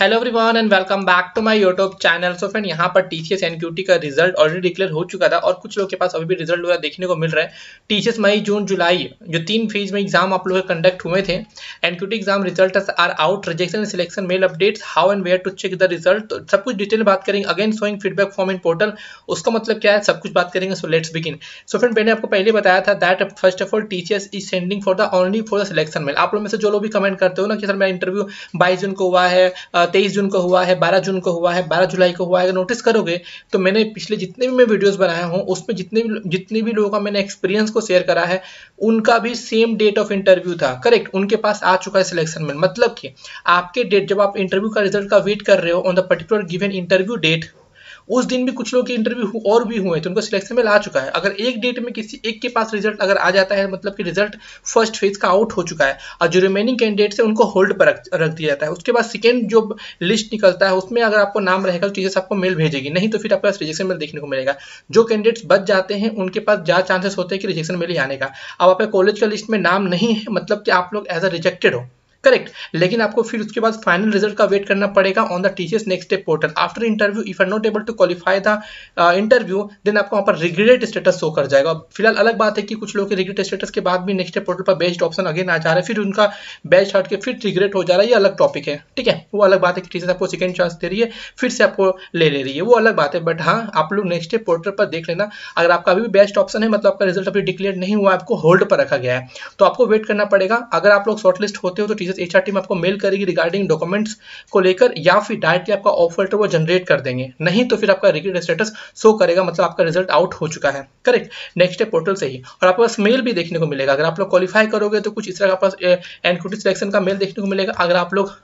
hello everyone and welcome back to my YouTube channel so friend यहाँ पर TCS NQT का result already declare हो चुका था और कुछ लोग के पास अभी भी रिजल्ट वगैरह देखने को मिल रहा है टीसीएस मई जून जुलाई जो तीन फेज में एग्जाम आप लोग कंडक्ट हुए थे an exam result are out rejection and selection mail updates how and where to check the result सब कुछ डिटेल बात करेंगे again showing feedback form in portal उसका मतलब क्या है सब कुछ बात करेंगे so let's begin so friend मैंने आपको पहले बताया था that first of all teachers is sending for the only for the selection mail आप लोग में से जो लोग भी कमेंट करते हो ना कि सर मेरा इंटरव्यू बाईस जून को हुआ है तेईस जून को हुआ है बारह जून को हुआ है बारह जुलाई को हुआ है अगर नोटिस करोगे तो मैंने पिछले जितने भी मैं वीडियोज़ बनाया हूँ उसमें जितने भी जितने भी लोगों का मैंने एक्सपीरियंस को शेयर करा है उनका भी सेम डेट ऑफ इंटरव्यू था करेक्ट उनके पास आ चुका है सिलेक्शन में मतलब कि आपके डेट जब आप इंटरव्यू का रिजल्ट का वेट कर रहे हो on the particular given interview date उस दिन भी कुछ लोग के इंटरव्यू और भी हुए तो उनको सिलेक्शन में ला चुका है अगर एक डेट में किसी एक के पास रिजल्ट अगर आ जाता है मतलब कि रिजल्ट फर्स्ट फेज का आउट हो चुका है और जो रिमेनिंग कैंडिडेट्स है उनको होल्ड पर रख दिया जाता है उसके बाद सेकेंड जो लिस्ट निकलता है उसमें अगर आपको नाम रहेगा तो टीचर्स आपको मेल भेजेगी नहीं तो फिर आपके पास रिजेक्शन मेल देखने को मिलेगा जो कैंडिडेट्स बच जाते हैं उनके पास ज़्यादा चांसेस होते हैं कि रिजेक्शन मेल ही आने का अब आपके कॉलेज का लिस्ट में नाम नहीं है मतलब कि आप लोग एज अ रिजेक्टेड हो करेक्ट लेकिन आपको फिर उसके बाद फाइनल रिजल्ट का वेट करना पड़ेगा on the teachers next step portal after interview if are not able to qualify the interview then आपको वहां पर रिग्रेट स्टेटस शो कर जाएगा फिलहाल अलग बात है कि कुछ लोग रिग्रेट स्टेटस के बाद भी नेक्स्ट स्टेप पोर्टल पर बेस्ट ऑप्शन अगेन आ जा रहा है फिर उनका बेस्ट हट के फिर रिग्रेट हो जा रहा है ये अलग टॉपिक है ठीक है वो अलग बात है कि टीचर्स आपको सेकेंड चांस दे रही है फिर से आपको ले ले रही है वो अलग बात है बट हाँ आप लोग नेक्स्ट स्टेप पोर्टल पर देख लेना अगर आपका अभी भी बेस्ट ऑप्शन है मतलब आपका रिजल्ट अभी डिक्लेयर नहीं हुआ आपको होल्ड पर रखा गया है तो आपको वेट करना पड़ेगा अगर आप लोग शॉर्टलिस्ट होते हो तो टीचर मैसेजेस एच टीम आपको मेल करेगी रिगार्डिंग डॉक्यूमेंट्स को लेकर या फिर डायरेक्टली आपका ऑफ लेटर वो जनरेट कर देंगे नहीं तो फिर आपका रिक्रूट स्टेटस शो करेगा मतलब आपका रिजल्ट आउट हो चुका है करेक्ट नेक्स्ट डे पोर्टल से ही और आपके पास मेल भी देखने को मिलेगा अगर आप लोग क्वालिफाई करोगे तो कुछ इस तरह का पास एनक्यूटी सिलेक्शन का मेल देखने को मिलेगा अगर आप लोग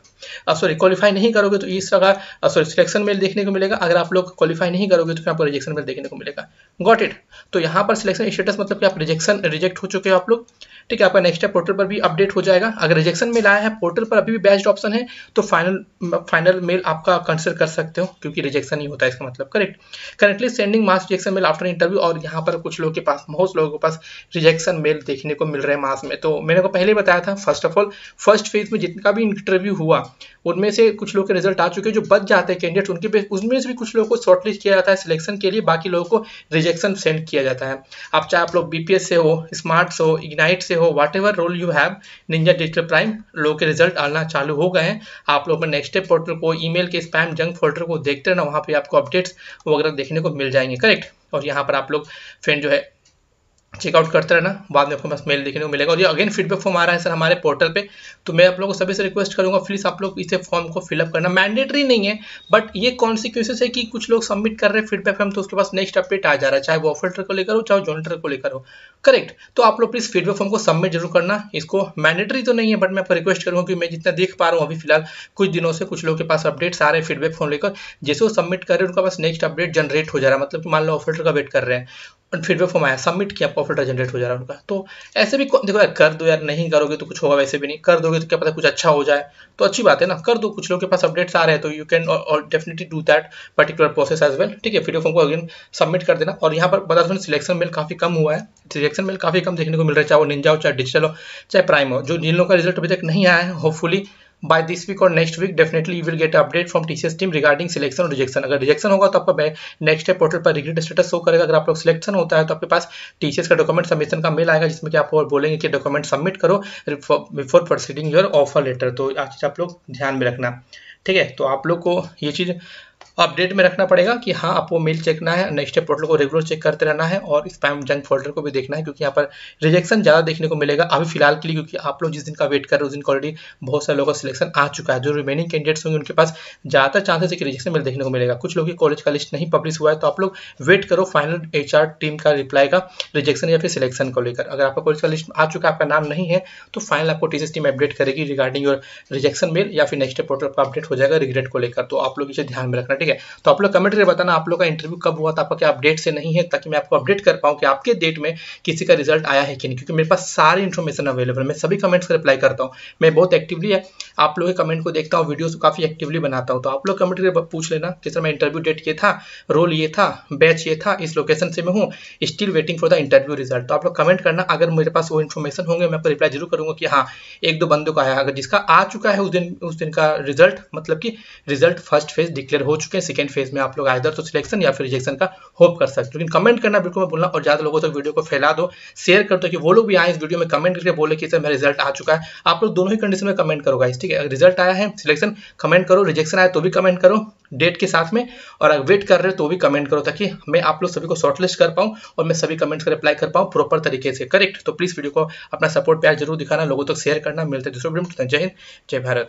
सॉरी क्वालिफाई नहीं करोगे तो इस तरह सॉरी सिलेक्शन मेल देखने को मिलेगा अगर आप लोग क्वालिफाई नहीं करोगे तो यहाँ पर रिजेक्शन मेल देखने को मिलेगा गॉट इट तो यहाँ पर सिलेक्शन स्टेटस मतलब कि आप रिजेक्शन रिजेक्ट हो चुके हो आप लोग ठीक है आपका नेक्स्ट है पोर्टल पर भी अपडेट हो जाएगा अगर रिजेक्शन मेल आया है पोर्टल पर अभी भी बेस्ट ऑप्शन है तो फाइनल फाइनल मेल आपका कंसिडर कर सकते हो क्योंकि रिजेक्शन ही होता है इसका मतलब correct currently sending mass rejection mail after interview और यहाँ पर कुछ लोगों के पास बहुत लोगों के पास रिजेक्शन मेल देखने को मिल रहे हैं मास में तो मैंने को पहले बताया था first of all first phase में जितना भी इंटरव्यू हुआ उनमें से कुछ लोग के रिजल्ट आ चुके हैं जो बच जाते हैं कैंडिडेट उनके उनमें से भी कुछ लोगों को शॉर्टलिस्ट किया जाता है सिलेक्शन के लिए बाकी लोगों को रिजेक्शन सेंड किया जाता है आप चाहे आप लोग बीपीएस से हो स्मार्ट से हो इग्नाइट से हो whatever role you have Ninja Digital Prime लोगों के रिजल्ट आना चालू हो गए हैं आप लोग अपने नेक्स्ट पोर्टल को ई के स्पैम जंक फोल्डर को देखते रहना वहाँ पर आपको अपडेट्स वगैरह देखने को मिल जाएंगे करेक्ट और यहाँ पर आप लोग फ्रेंड जो है चेकआउट करते रहना बाद में आपको पास मेल देखने को मिलेगा और ये अगेन फीडबैक फॉर्म आ रहा है सर हमारे पोर्टल पे तो मैं आप लोगों को सभी से रिक्वेस्ट करूंगा प्लीज़ आप लोग इसे फॉर्म को फिलअप करना मैंडेटरी नहीं है बट ये कॉन्सिक्वेंसेस है कि कुछ लोग सबमिट कर रहे हैं फीडबैक फॉर्म तो उसके पास नेक्स्ट अपडेट आ जा रहा है चाहे वो ऑफिल्टर को लेकर हो चाहे जॉनिटर को लेकर हो करेक्ट तो आप लोग प्लीज़ फीडबैक फॉर्म को सबमिट जरूर करना इसको मैंडेटरी तो नहीं है बट मैं आपको रिक्वेस्ट करूँगा कि मैं जितना देख पा रहा हूँ अभी फिलहाल कुछ दिनों से कुछ लोग के पास अपडेट्स आ रहे हैं फीडबैक फॉर्म लेकर जैसे वो सबमिट कर रहे हैं उनका पास नेक्स्ट अपडेट जनरेट हो जा रहा है मतलब मान लो ऑफिल्टर का वेट कर रहे हैं फीडबैक फॉर्म आया सबमिट किया प्रॉफिट जनरेट हो जा रहा है उनका तो ऐसे भी देखो यार कर दो यार नहीं करोगे तो कुछ होगा वैसे भी नहीं कर दोगे तो क्या पता कुछ अच्छा हो जाए तो अच्छी बात है ना कर दो कुछ लोगों के पास अपडेट्स आ रहे हैं तो you can definitely do that particular process as well ठीक है फीडबैक फॉर्म को अगेन सबमिट कर देना और यहाँ पर बता दो सिलेक्शन मेल काफी कम हुआ है सिलेक्शन मेल काफी कम देखने को मिल रहा है चाहे वो निंजा हो चाहे डिजिटल हो चाहे प्राइम हो जो जिन लोगों का रिजल्ट अभी तक नहीं आया है होपफुली बाय दिस वीक और next week definitely you will get update from TCS team regarding selection और रिजेक्शन अगर रिजेक्शन होगा तो आपका नेक्स्ट डे पोर्टल पर रिग्रेट स्टेटस शो करेगा अगर आप लोग सिलेक्शन होता है तो आपके पास टीसीएस का डॉक्यूमेंट सबमिशन का मेल आएगा जिसमें कि आप बोलेंगे कि डॉक्यूमेंट सबमिट करो before proceeding your offer letter तो आज आप लोग ध्यान में रखना ठीक है तो आप लोग को ये चीज़ अपडेट में रखना पड़ेगा कि हाँ आपको मेल चेक ना है नेक्स्ट पोर्टल को रेगुलर चेक करते रहना है और स्पैम जंक फोल्डर को भी देखना है क्योंकि यहाँ पर रिजेक्शन ज़्यादा देखने को मिलेगा अभी फिलहाल के लिए क्योंकि आप लोग जिस दिन का वेट कर रहे हो उस दिन ऑलरेडी बहुत सारे लोगों का सिलेक्शन आ चुका है जो रिमेनिंग कैंडिडेट्स होंगे उनके पास ज़्यादातर चांसेस एक रिजेक्शन मिल देखने को मिलेगा कुछ लोग कॉलेज का लिस्ट नहीं पब्लिश हुआ है तो आप लोग वेट करो फाइनल एच टीम का रिप्लाई का रिजेक्शन या फिर सिलेक्शन को लेकर अगर आपका कॉलेज का लिस्ट आ चुका है आपका नाम नहीं है तो फाइनल आपको टीचर्स टीम अपडेट करेगी रिगार्डिंग योर रिजेक्शन मेल या फिर नेक्स्ट पोर्टल पर अपडेट हो जाएगा रिग्रेट को लेकर तो आप लोग इसे ध्यान में रखना ठीक है ठीक है तो आप लोग कमेंट करके बताना आप लोग का इंटरव्यू कब हुआ था आपका क्या अपडेट से नहीं है ताकि मैं आपको अपडेट कर पाऊँ कि आपके डेट में किसी का रिजल्ट आया है कि नहीं क्योंकि मेरे पास सारी इन्फॉर्मेशन अवेलेबल मैं सभी कमेंट्स का रिप्लाई करता हूँ मैं बहुत एक्टिवली है आप लोग के कमेंट को देखता हूँ वीडियोस को काफ़ी एक्टिवली बनाता हूँ तो आप लोग कमेंट करके पूछ लेना कि सर मैं इंटरव्यू डेट ये था रोल ये था बैच ये था इस लोकेशन से मैं हूँ still waiting for the interview result तो आप लोग कमेंट करना अगर मेरे पास वो इन्फॉर्मेशन होंगे मैं आपको रिप्लाई जरूर करूँगा कि हाँ एक दो बंदों का आया अगर जिसका आ चुका है उस दिन उस दिन का रिजल्ट मतलब कि रिजल्ट फर्स्ट फेज डिक्लेयर हो चुके हैं सेकेंड फेज में आप लोग आइदर तो सिलेक्शन या फिर रिजेक्शन का होप कर सकते हो लेकिन कमेंट करना बिल्कुल मैं बोलना और ज़्यादा लोगों तक तो वीडियो को फैला दो शेयर कर दो कि वो लोग भी आए इस वीडियो में कमेंट करके बोले कि सर मेरा रिजल्ट आ चुका है आप लोग दोनों ही कंडीशन में कमेंट करो गाइस ठीक है रिजल्ट आया है सिलेक्शन कमेंट करो रिजेक्शन आया तो भी कमेंट करो डेट के साथ में और अगर वेट कर रहे हो तो भी कमेंट करो ताकि मैं आप लोग सभी को शॉर्टलिस्ट कर पाऊँ और मैं सभी कमेंट्स का रिप्लाई कर पाऊँ प्रॉपर तरीके से करेक्ट तो प्लीज़ वीडियो को अपना सपोर्ट प्यार जरूर दिखाना लोगों तक शेयर करना मिलता है दूसरे वीडियो में जय हिंद जय भारत